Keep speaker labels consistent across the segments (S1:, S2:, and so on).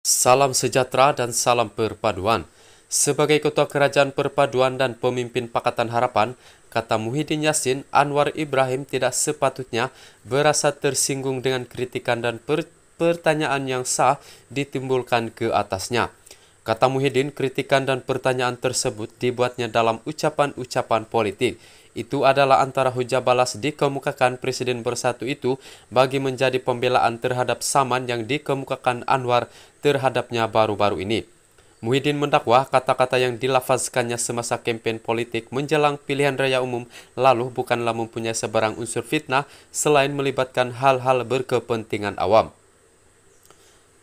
S1: Salam sejahtera dan salam perpaduan. Sebagai Ketua Kerajaan Perpaduan dan pemimpin Pakatan Harapan, kata Muhyiddin Yassin, Anwar Ibrahim tidak sepatutnya berasa tersinggung dengan kritikan dan per pertanyaan yang sah ditimbulkan ke atasnya. Kata Muhyiddin, kritikan dan pertanyaan tersebut dibuatnya dalam ucapan-ucapan politik itu adalah antara hujah balas dikemukakan Presiden Bersatu itu bagi menjadi pembelaan terhadap saman yang dikemukakan Anwar terhadapnya baru-baru ini. Muhyiddin mendakwa kata-kata yang dilafazkannya semasa kempen politik menjelang pilihan raya umum lalu bukanlah mempunyai sebarang unsur fitnah selain melibatkan hal-hal berkepentingan awam.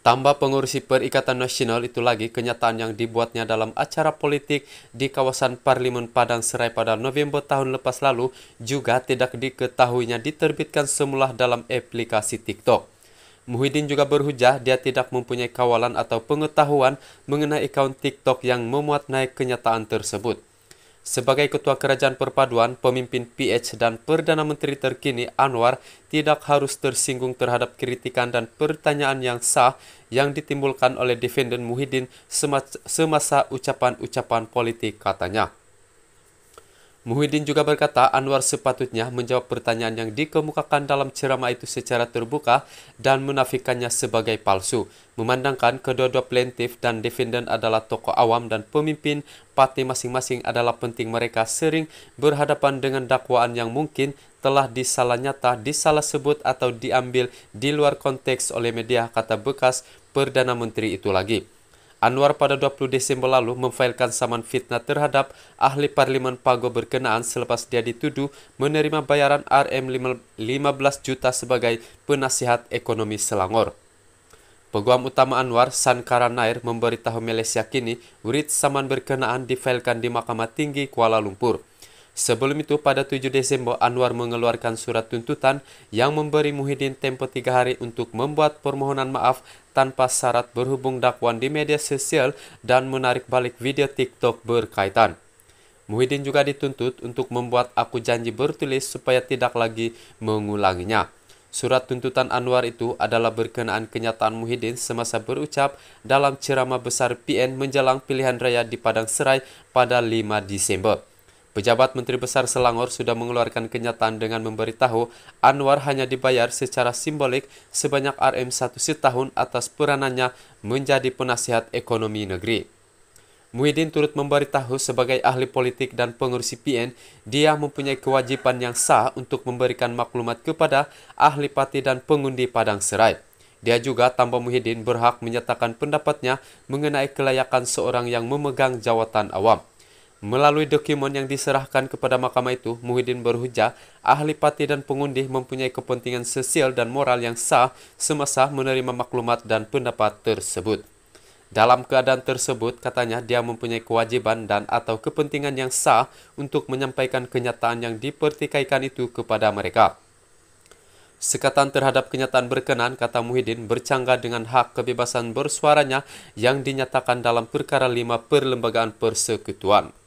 S1: Tambah pengurusi Perikatan Nasional itu lagi kenyataan yang dibuatnya dalam acara politik di kawasan Parlimen Padang Serai pada November tahun lepas lalu juga tidak diketahuinya diterbitkan semula dalam aplikasi TikTok. Muhyiddin juga berhujah dia tidak mempunyai kawalan atau pengetahuan mengenai akun TikTok yang memuat naik kenyataan tersebut. Sebagai Ketua Kerajaan Perpaduan, pemimpin PH dan Perdana Menteri terkini Anwar tidak harus tersinggung terhadap kritikan dan pertanyaan yang sah yang ditimbulkan oleh defendant Muhyiddin semasa ucapan-ucapan politik katanya. Muhyiddin juga berkata Anwar sepatutnya menjawab pertanyaan yang dikemukakan dalam ceramah itu secara terbuka dan menafikannya sebagai palsu, memandangkan kedua-dua plaintif dan defendan adalah tokoh awam dan pemimpin parti masing-masing adalah penting mereka sering berhadapan dengan dakwaan yang mungkin telah disalahnyata, disalahsebut atau diambil di luar konteks oleh media kata bekas Perdana Menteri itu lagi. Anwar pada 20 Desember lalu memfailkan saman fitnah terhadap ahli parlimen Pago berkenaan selepas dia dituduh menerima bayaran RM 15 juta sebagai penasihat ekonomi Selangor. Peguam utama Anwar, Sankara Nair, memberitahu Malaysia kini, urit saman berkenaan difailkan di Mahkamah Tinggi Kuala Lumpur. Sebelum itu, pada 7 Desember, Anwar mengeluarkan surat tuntutan yang memberi Muhyiddin tempo tiga hari untuk membuat permohonan maaf tanpa syarat berhubung dakwaan di media sosial dan menarik balik video TikTok berkaitan. Muhyiddin juga dituntut untuk membuat aku janji bertulis supaya tidak lagi mengulanginya. Surat tuntutan Anwar itu adalah berkenaan kenyataan Muhyiddin semasa berucap dalam ceramah besar PN menjelang pilihan raya di Padang Serai pada 5 Desember. Pejabat Menteri Besar Selangor sudah mengeluarkan kenyataan dengan memberitahu Anwar hanya dibayar secara simbolik sebanyak RM1 setahun atas peranannya menjadi penasihat ekonomi negeri. Muhyiddin turut memberitahu sebagai ahli politik dan pengurus PN, dia mempunyai kewajiban yang sah untuk memberikan maklumat kepada ahli parti dan pengundi Padang Serai. Dia juga tanpa Muhyiddin berhak menyatakan pendapatnya mengenai kelayakan seorang yang memegang jawatan awam. Melalui dokumen yang diserahkan kepada mahkamah itu, Muhyiddin berhujah, ahli parti dan pengundi mempunyai kepentingan sosial dan moral yang sah semasa menerima maklumat dan pendapat tersebut. Dalam keadaan tersebut, katanya dia mempunyai kewajiban dan atau kepentingan yang sah untuk menyampaikan kenyataan yang dipertikaikan itu kepada mereka. Sekatan terhadap kenyataan berkenan, kata Muhyiddin, bercanggah dengan hak kebebasan bersuaranya yang dinyatakan dalam perkara 5 Perlembagaan Persekutuan.